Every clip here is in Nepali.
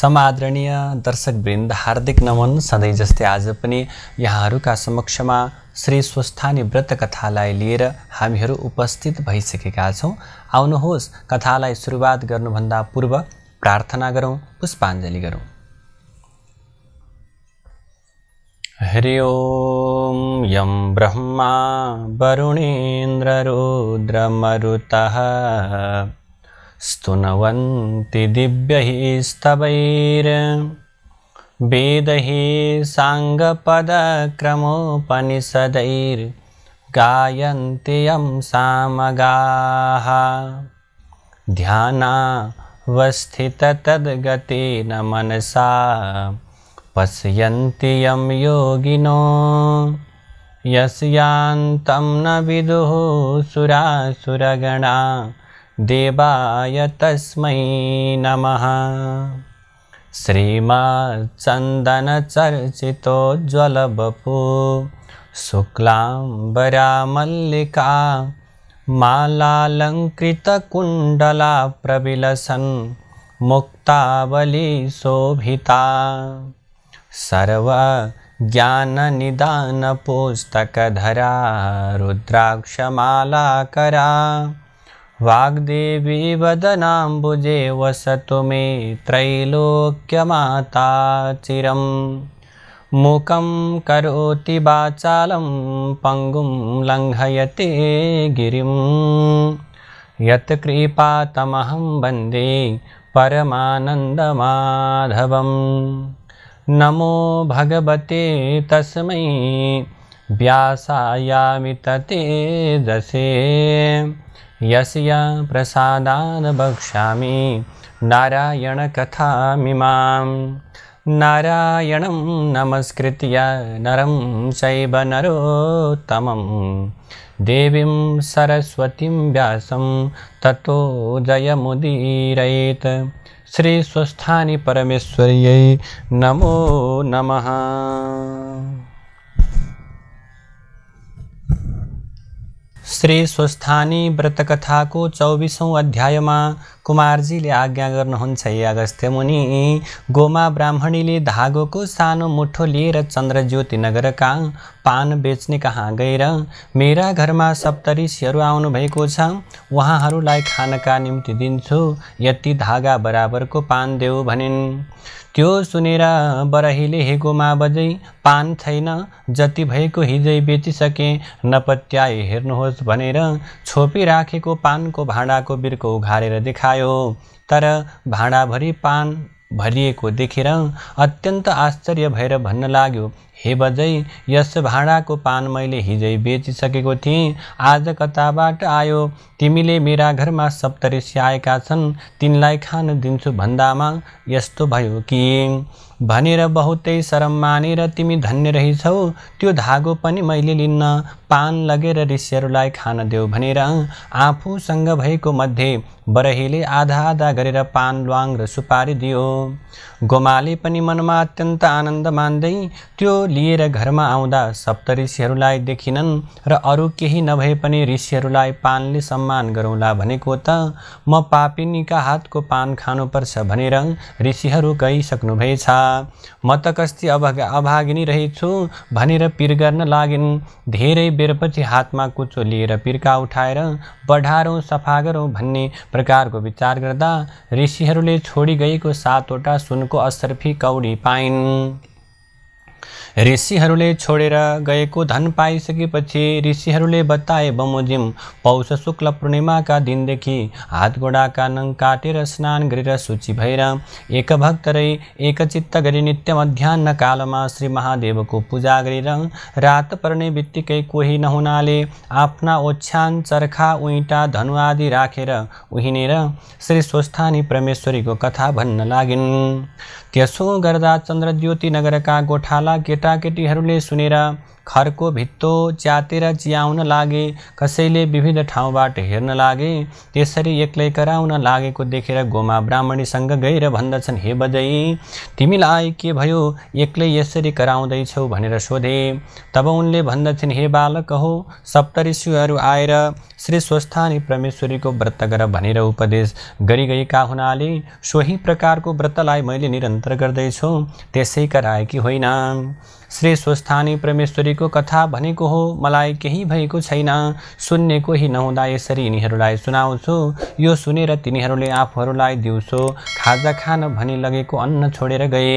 समादरणीय दर्शकवृन्द हार्दिक नमन सधैँ जस्तै आज पनि यहाँहरूका समक्षमा श्री स्वस्थानी व्रत कथालाई लिएर हामीहरू उपस्थित भइसकेका छौँ आउनुहोस् कथालाई सुरुवात गर्नुभन्दा पूर्व प्रार्थना गरौँ पुष्पाञ्जली गरौँ हरि ॐ यं ब्रह्मा वरुणेन्द्ररुद्रमरुतः स्तुनवन्ति दिव्यैः स्तवैर् वेदैः साङ्गपदक्रमोपनिषदैर्गायन्ति यं सामगाः ध्यानावस्थिततद्गतेन मनसा पश्यन्ति यं योगिनो यस्यान्तं न विदुः सुरा देवाय तस्मै नमः श्रीमाचन्दनचर्चितोज्ज्वलवपु शुक्लाम्बरा मल्लिका मालालङ्कृतकुण्डलाप्रविलसन् मुक्तावलीशोभिता सर्वज्ञाननिदानपुस्तकधरा रुद्राक्षमालाकरा वाग्देवी वदनाम्बुजे वसतु मे त्रैलोक्यमाता चिरं मुखं करोति वाचालं पङ्गुं लङ्घयति गिरिं यत्कृपातमहं वन्दे परमानन्दमाधवं नमो भगवते तस्मै व्यासायामि ते यस्य प्रसादान् भक्ष्यामि नारायणकथामिमां नारायणं नमस्कृत्या नरं चैव नरोत्तमं देवीं सरस्वतीं व्यासं ततो जयमुदीरयेत् श्रीस्वस्थानि परमेश्वर्यै नमो नमः श्री स्वस्थानी व्रतकथाको चौबिसौँ अध्यायमा कुमारजीले आज्ञा गर्नुहुन्छ मुनि गोमा ब्राह्मणीले धागोको सानो मुठो लिएर चन्द्रज्योति नगरका पान बेच्ने कहाँ गएर मेरा घरमा सप्तऋषिहरू आउनुभएको छ उहाँहरूलाई खानका निम्ति दिन्छु यति धागा बराबरको पान देऊ भनिन् त्यो सुनेर बराहीले हेगोमा बजै पान छैन जति भएको हिजै बेचिसके नपत्याए हेर्नुहोस् भनेर छोपिराखेको पानको भाँडाको बिर्को उघारेर देखायो तर भाँडाभरि पान भरिएको देखेर अत्यन्त आश्चर्य भएर भन्न लाग्यो हे बजै यस भाँडाको पान मैले हिजै बेचिसकेको थिएँ आज कताबाट आयो तिमीले मेरा घरमा सप्तऋषि आएका छन् तिनलाई खान दिन्छु भन्दामा यस्तो भयो कि भनेर बहुतै शरम मानेर तिमी धन्य रहेछौ त्यो धागो पनि मैले लिन्न पान लगेर ऋषिहरूलाई खान देऊ भनेर आफूसँग भएको मध्ये बरहीले आधा आधा गरेर पान ल्वाङ र सुपारी दियो गोमाले पनि मनमा अत्यन्त आनन्द मान्दै त्यो लिएर घरमा आउँदा सप्त ऋषिहरूलाई देखिनन् र अरू केही नभए पनि ऋषिहरूलाई पानले सम्मान गरौँला भनेको त म पापिनीका हातको पान खानुपर्छ भनेर ऋषिहरू गइसक्नुभएछ म त कस्ती अभाग अभागिनी रहेछु भनेर पिर गर्न लागिन् धेरै बेरपछि हातमा कुचो लिएर पिर्का उठाएर बढारौँ सफा गरौँ भन्ने प्रकारको विचार गर्दा ऋषिहरूले छोडी गएको सातवटा सुनको असरफी कौडी पाइन् ऋषिहरूले छोडेर गएको धन पाइसकेपछि ऋषिहरूले बताए बमोजिम पौष शुक्ल पूर्णिमाका दिनदेखि हात गोडाका नङ काटेर स्नान गरेर सूची भएर एक भक्त एकचित्त गरी नित्य मध्याह कालमा श्री महादेवको पूजा गरेर रात पर्ने बित्तिकै कोही नहुनाले आफ्ना ओछ्यान चर्खा उइटा धनु आदि राखेर उहिनेर श्री स्वस्थानी परमेश्वरीको कथा भन्न लागिन् त्यसो गर्दा चन्द्रज्योति नगरका गोठाला केटाकेटीहरूले सुनेर खरको भित्तो च्यातेर च्याउन लागे कसैले विविध ठाउँबाट हेर्न लागे त्यसरी एक्लै कराउन लागेको देखेर गोमा ब्राह्मणीसँग गएर भन्दछन् हे बजै तिमीलाई के भयो एक्लै यसरी कराउँदैछौ भनेर सोधे तब उनले भन्दछन् हे बालक हो सप्तऋषिहरू आएर श्री स्वस्थानी परमेश्वरीको व्रत गर भनेर उपदेश गरिगएका हुनाले सोही प्रकारको व्रतलाई मैले निरन्तर गर्दैछु त्यसै कराएकी होइन श्री स्वस्थानी परमेश्वरीको कथा भनेको हो मलाई केही भएको छैन सुन्ने कोही नहुँदा यसरी यिनीहरूलाई सुनाउँछु यो सुनेर तिनीहरूले आफूहरूलाई दिउँसो खाजा खान भनी लगेको अन्न छोडेर गए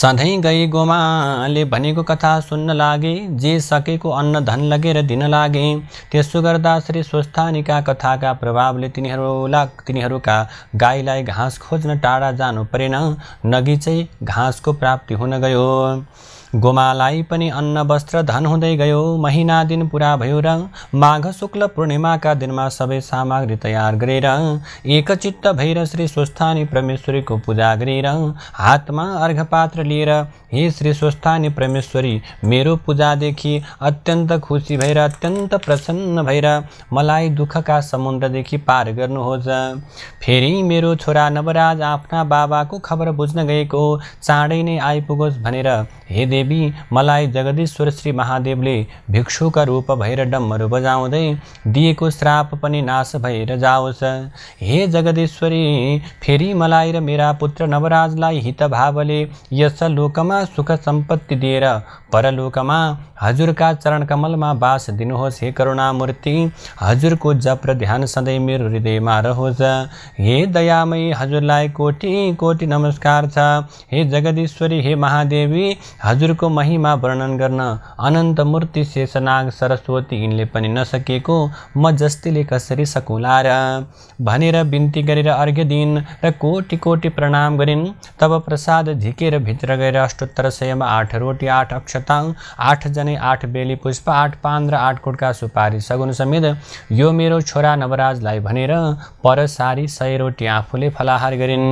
सधैँ गई गोमाले भनेको कथा सुन्न लागे जे सकेको अन्न धन लगेर दिन लागे त्यसो गर्दा श्री स्वस्थानीका कथाका प्रभावले तिनीहरूलाई तिनीहरूका गाईलाई घाँस खोज्न टाढा जानु परेन चाहिँ घाँसको प्राप्ति हुन गयो गोमालाई पनि अन्न वस्त्र धन हुँदै गयो महिना दिन पुरा भयो र माघ शुक्ल पूर्णिमाका दिनमा सबै सामग्री तयार गरेर एकचित्त भएर श्री स्वस्थानी परमेश्वरीको पूजा गरेर हातमा अर्घपात्र लिएर हे श्री स्वस्थानी परमेश्वरी मेरो पूजादेखि अत्यन्त खुसी भएर अत्यन्त प्रसन्न भएर मलाई दुःखका समुद्रदेखि पार गर्नुहोस् फेरि मेरो छोरा नवराज आफ्ना बाबाको खबर बुझ्न गएको चाँडै नै आइपुगोस् भनेर हे देवी मलाई जगदीश्वर श्री महादेवले भिक्षुका रूप भएर डम्महरू बजाउँदै दिएको श्राप पनि नाश भएर जाओस् हे जगदेश्वरी फेरि मलाई र मेरा पुत्र नवराजलाई हितभावले यस लोकमा सुख सम्पत्ति दिएर परलोकमा हजुरका चरण कमलमा बास दिनुहोस् हे करुणामूर्ति हजुरको जप र ध्यान सधैँ मेरो हृदयमा रहोस् हे दयामयी हजुरलाई कोटि कोटि नमस्कार छ हे जगदीश्वरी हे महादेवी हजुर उनीहरूको महिमा वर्णन गर्न अनन्त मूर्ति शेषनाग सरस्वती यिनले पनि नसकेको म जस्तीले कसरी सकुला र भनेर बिन्ती गरेर अर्घ्य दिन र कोटि कोटि प्रणाम गरिन् तब प्रसाद झिकेर भित्र गएर अष्टोत्तर सयमा आठ रोटी आठ अक्षताङ आठ जने आठ बेली पुष्प आठ पान र आठ कोटका सुपारी सगुन समेत यो मेरो छोरा नवराजलाई भनेर परसारी सय रोटी आफूले फलाहार गरिन्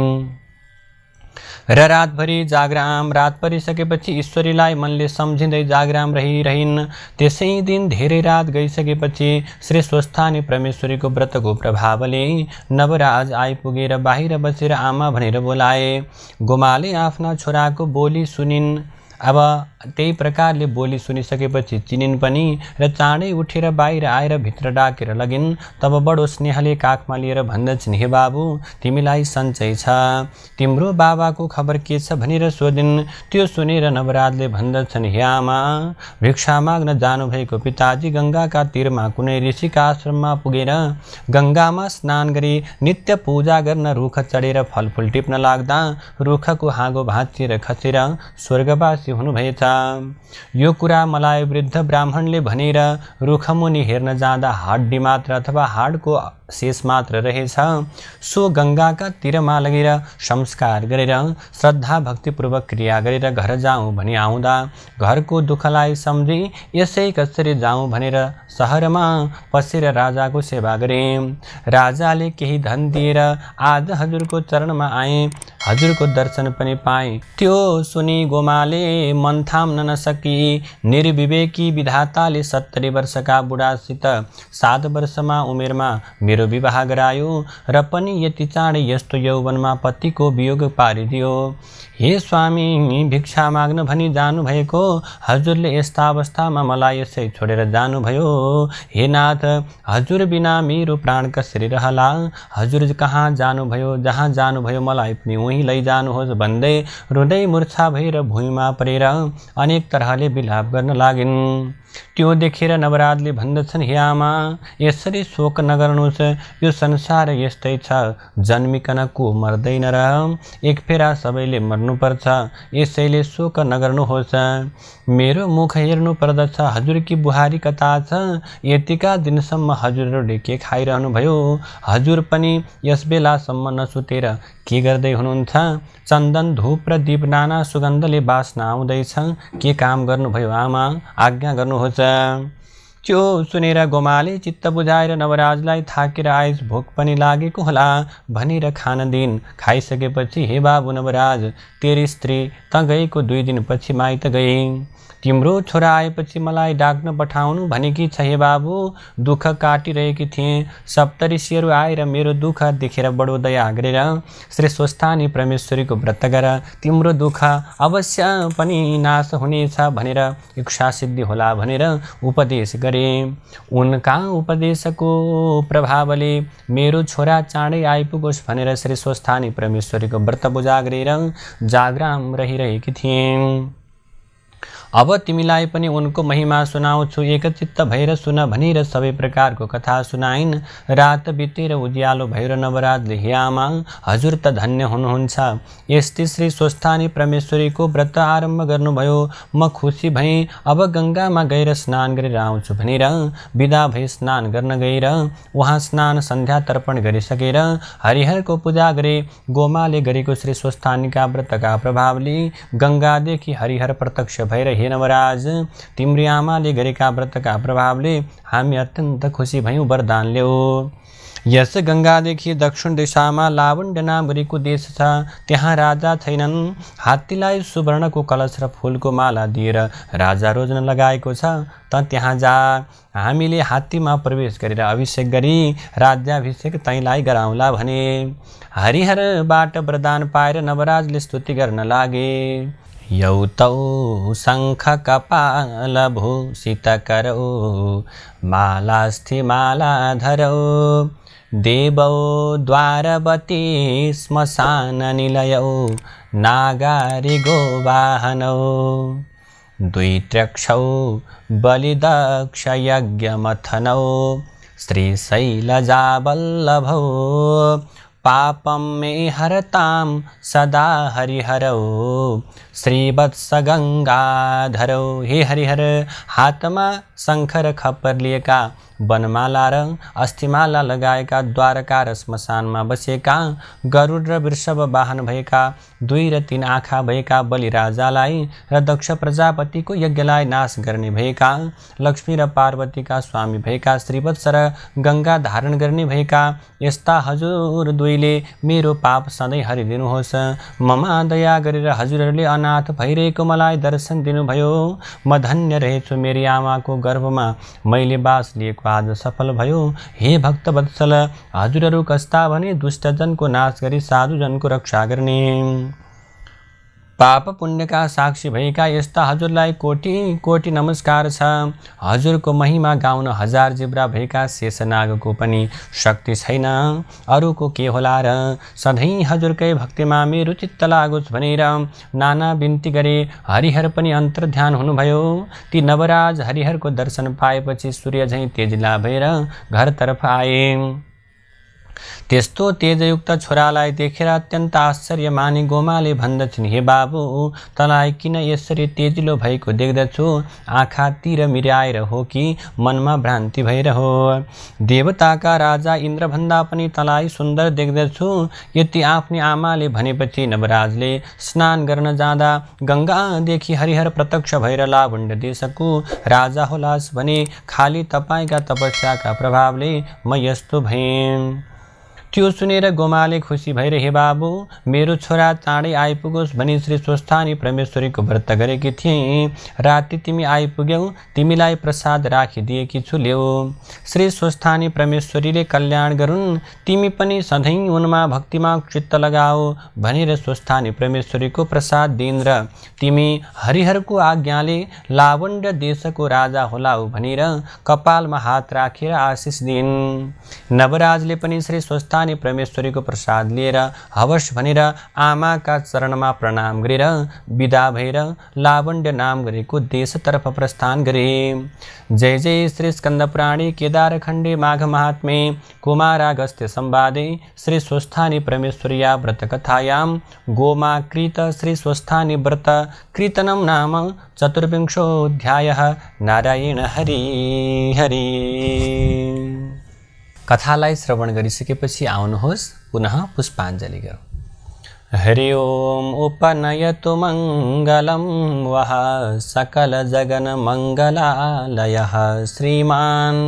र रातभरि जागराम रात परिसकेपछि ईश्वरीलाई मनले सम्झिँदै जागराम रहिरहन् त्यसै दिन धेरै रात गइसकेपछि श्री स्वस्थानी परमेश्वरीको व्रतको प्रभावले नवराज आइपुगेर बाहिर बसेर आमा भनेर बोलाए गोमाले आफ्ना छोराको बोली सुनिन् अब त्यही प्रकारले बोली सुनिसकेपछि चिनिन् पनि र चाँडै उठेर बाहिर आएर भित्र डाकेर लगिन् तब बडो स्नेहले काखमा लिएर भन्दछन् हे बाबु तिमीलाई सन्चै छ तिम्रो बाबाको खबर के छ भनेर सोधिन् त्यो सुनेर नवराजले भन्दछन् हे आमा भिक्षा माग्न जानुभएको पिताजी गङ्गाका तिरमा कुनै ऋषिका आश्रममा पुगेर गङ्गामा स्नान गरी नित्य पूजा गर्न रुख चढेर फलफुल टिप्न लाग्दा रुखको हाँगो भाँचिएर खसेर स्वर्गवासी निवासी हुनुभएछ यो कुरा मलाई वृद्ध ब्राह्मणले भनेर रुखमुनि हेर्न जाँदा हाड मात्र अथवा हाडको शेष मात्र रहेछ सो गङ्गाका तिरमा लगेर संस्कार गरेर श्रद्धा भक्तिपूर्वक क्रिया गरेर घर जाउँ भनी आउँदा घरको दुःखलाई सम्झी यसै कसरी जाउँ भनेर सहरमा पसेर राजाको सेवा गरे राजाले केही धन दिएर आज हजुरको चरणमा आए हजुरको दर्शन पनि पाएँ त्यो सुनि गोमाले मन थाम्न नसकी निर्विवेकी विधाताले सत्तरी वर्षका बुढासित सात वर्षमा उमेरमा मेरो मेरो विवाह गरायो र पनि यति चाँडै यस्तो यौवनमा पतिको वियोग पारिदियो हे स्वामी भिक्षा माग्न भनी जानुभएको हजुरले यस्ता अवस्थामा मलाई यसै छोडेर जानुभयो हे नाथ हजुर बिना मेरो प्राण कसरी रहला हजुर कहाँ जानुभयो जहाँ जानुभयो मलाई पनि उहीँ लैजानुहोस् भन्दै हृदय मुर्छा भएर भुइँमा परेर अनेक तरहले विलाप गर्न लागिन् त्यो देखेर नवराजले भन्दछन् हे आमा यसरी शोक नगर्नुहोस् यो संसार यस्तै छ जन्मिकन को मर्दैन र एक फेरा सबैले मर्नुपर्छ यसैले शोक नगर्नुहोस् मेरो मुख हेर्नु पर्दछ हजुरकी बुहारी कता छ यतिका दिनसम्म हजुरहरूले के खाइरहनुभयो हजुर पनि यस बेलासम्म नसुतेर के गर्दै हुनुहुन्छ चन्दन धुप र दीप नाना सुगन्धले बास्न आउँदैछ के काम गर्नुभयो आमा आज्ञा गर्नु गर्नुहोस् त्यो सुनेर गोमाले चित्त बुझाएर नवराजलाई थाकेर आइस भोक पनि लागेको होला भनेर खान दिन खाइसकेपछि हे बाबु नवराज तेरी स्त्री त गएको दुई दिनपछि माइत गएँ तिम्रो छोरा आएपछि मलाई डाक्न पठाउनु भनेकी छ हे बाबु दुःख काटिरहेकी थिएँ सप्तऋषिहरू आएर मेरो दुःख देखेर बडो दया हाग्रेर श्री स्वस्थानी परमेश्वरीको व्रत गर तिम्रो दुःख अवश्य पनि नाश हुनेछ भनेर इच्छा सिद्धि होला भनेर उपदेश गरे उनका उपदेशको प्रभावले मेरो छोरा चाँडै आइपुगोस् भनेर श्री स्वस्थानी परमेश्वरीको व्रत गरेर जागराम रहिरहेकी थिएँ अब तिमीलाई पनि उनको महिमा सुनाउँछु एकचित्त भएर सुन भनेर सबै प्रकारको कथा सुनाइन् रात बितेर उज्यालो भएर नवराजले हे हजुर त धन्य हुनुहुन्छ यस्तै श्री स्वस्थानी परमेश्वरीको व्रत आरम्भ गर्नुभयो म खुसी भएँ अब गङ्गामा गएर स्नान गरेर आउँछु भनेर विदा भए स्नान गर्न गएर उहाँ स्नान सन्ध्या तर्पण गरिसकेर हरिहरको पूजा गरे गोमाले गरेको श्री स्वस्थानीका व्रतका प्रभावले गङ्गादेखि हरिहर प्रत्यक्ष भएर हे नवराज तिम्री आमाले गरेका व्रतका प्रभावले हामी अत्यन्त खुसी भयौँ वरदान ल्यायो यस गङ्गादेखि दक्षिण दिशामा लावण्ड नाम गरेको देश छ त्यहाँ राजा छैनन् हात्तीलाई सुवर्णको कलश र फुलको माला दिएर राजा रोज्न लगाएको छ त त्यहाँ जा हामीले हात्तीमा प्रवेश गरेर अभिषेक गरी राज्याभिषेक तैँलाई गराउँला भने हरिहरबाट वरदान पाएर नवराजले स्तुति गर्न लागे यौतौ शङ्खकपालभूषितकरौ मालास्थिमालाधरौ देवौ द्वारवती श्मशाननिलयौ नागारिगोवाहनौ श्री बलिदक्षयज्ञमथनौ श्रीशैलजावल्लभौ पापं मे हरतां सदा हरिहरौ धरौ हे हरिहर हातमा शङ्खर खप्पर लिएका वनमाला र अस्थिमाला लगाएका द्वारका र श्मशानमा बसेका गरुड र वृषभ वाहन भएका दुई र तिन आँखा भएका बलिराजालाई र दक्ष प्रजापतिको यज्ञलाई नाश गर्ने भएका लक्ष्मी र पार्वतीका स्वामी भएका श्रीवत्स र गङ्गा धारण गर्ने भएका यस्ता हजुर दुईले मेरो पाप सधैँ हरिदिनुहोस् ममा दया गरेर हजुरहरूले अना नाथ भइरहेको मलाई दर्शन दिनुभयो म धन्य रहेछु मेरी आमाको गर्भमा मैले बास लिएको आज सफल भयो हे भक्त वत्सल हजुरहरू कस्ता भने दुष्टजनको नाश गरी साधुजनको रक्षा गर्ने पाप पुण्यका साक्षी भएका यस्ता हजुरलाई कोटि कोटि नमस्कार छ हजुरको महिमा गाउन हजार जिब्रा भएका शेषनागको पनि शक्ति छैन अरूको के होला र सधैँ हजुरकै भक्तिमा मेरो चित्त लागोस् भनेर नाना बिन्ती गरे हरिहर पनि अन्तर्ध्यान हुनुभयो ती नवराज हरिहरको दर्शन पाएपछि सूर्य झैँ तेजिला भएर घरतर्फ आए त्यस्तो तेजयुक्त छोरालाई देखेर अत्यन्त आश्चर्य माने गोमाले भन्दछन् हे बाबु तलाई किन यसरी तेजिलो भएको देख्दछु आँखातिर मिर्याएर हो कि मनमा भ्रान्ति भएर हो देवताका राजा इन्द्रभन्दा पनि तलाई सुन्दर देख्दछु यति आफ्नै आमाले भनेपछि नवराजले स्नान गर्न जाँदा गङ्गादेखि हरिहर प्रत्यक्ष भएर लाभुण्ड देशको राजा होलास भने खाली तपाईँका तपस्याका प्रभावले म यस्तो भएँ त्यो सुनेर गोमाले खुसी भएर हे बाबु मेरो छोरा चाँडै आइपुगोस् भनी श्री स्वस्थानी परमेश्वरीको व्रत गरेकी थिएँ राति तिमी आइपुग्यौ तिमीलाई प्रसाद राखिदिएकी छु ल्याऊ श्री स्वस्थानी परमेश्वरीले कल्याण गरून् तिमी पनि सधैँ उनमा भक्तिमा चित्त लगाओ भनेर स्वस्थानी परमेश्वरीको प्रसाद दिन र तिमी हरिहरको आज्ञाले लावण्ड देशको राजा होलाउ भनेर कपालमा हात राखेर आशिष दिइन् नवराजले पनि श्री स्वस्थ अनि परमेश्वरीको प्रसाद लिएर हवस् भनेर आमाका चरणमा प्रणाम गरेर विदा भएर लावण्य नाम गरेको देशतर्फ प्रस्थान गरे जय जय श्री स्कन्दपुराणी केदारखण्डे माघ महात्मे कुमारागस्त्य सम्वादे श्री स्वस्थानी परमेश्वर्या व्रतकथायां गोमाकृत श्री स्वस्थानी व्रत कृतनम नाम चतुर्विंशोऽध्यायः नारायण हरि हरि पथालाई श्रवण गरिसकेपछि आउनुहोस् पुनः આउनुहोस् मंगल हरि ओम् उपनयतु मङ्गलं वः सकलजगनमङ्गलालयः श्रीमान्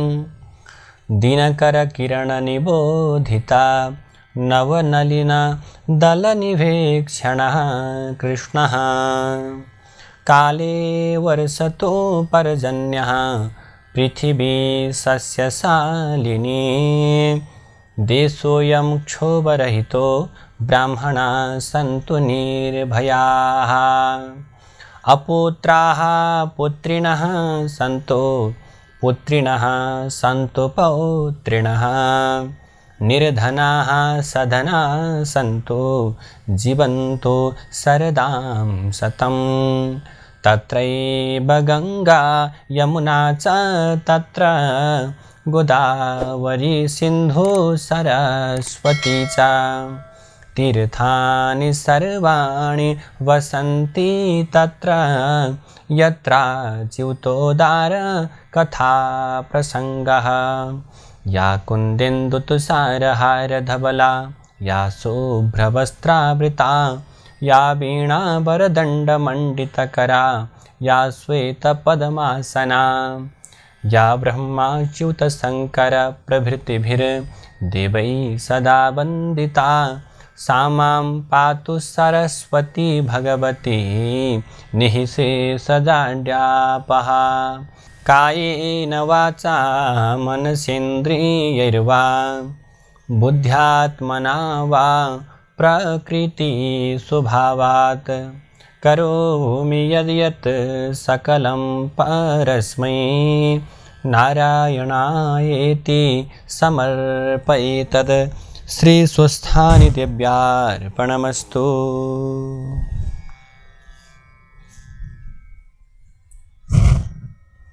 दिनकरकिरणनिबोधिता नवनलिनदलनिवेक्षणः कृष्णः काले वर्षतो पर्जन्यः पृथिवी सस्यशालिनी देशोऽयं क्षोभरहितो ब्राह्मणाः सन्तु निर्भयाः अपुत्राः पुत्रिणः सन्तु पुत्रिणः सन्तु पौत्रिणः निर्धनाः सधना सन्तु जीवन्तु सरदां सतम् तत्रैव गङ्गा यमुना च तत्र गोदावरी सिन्धु सरस्वती च तीर्थानि सर्वाणि वसन्ति तत्र यत्रा च्युतोदारकथाप्रसङ्गः या कुन्देन्दुतुसारहारधवला या शुभ्रवस्त्रावृता या वीणा वरदण्डमण्डितकरा या श्वेतपदमासना या ब्रह्माच्युतशङ्करप्रभृतिभिर्देवैः सदा वन्दिता सा मां पातु सरस्वती भगवती निहिसे सदा पहा कायेन वाचा मनसेन्द्रियैर्वा बुद्ध्यात्मना वा प्रकृतिस्वभावात् करोमि यद्यत् सकलं परस्मै नारायणायेति समर्पयेतद् श्रीस्वस्थानि दिव्यार्पणमस्तु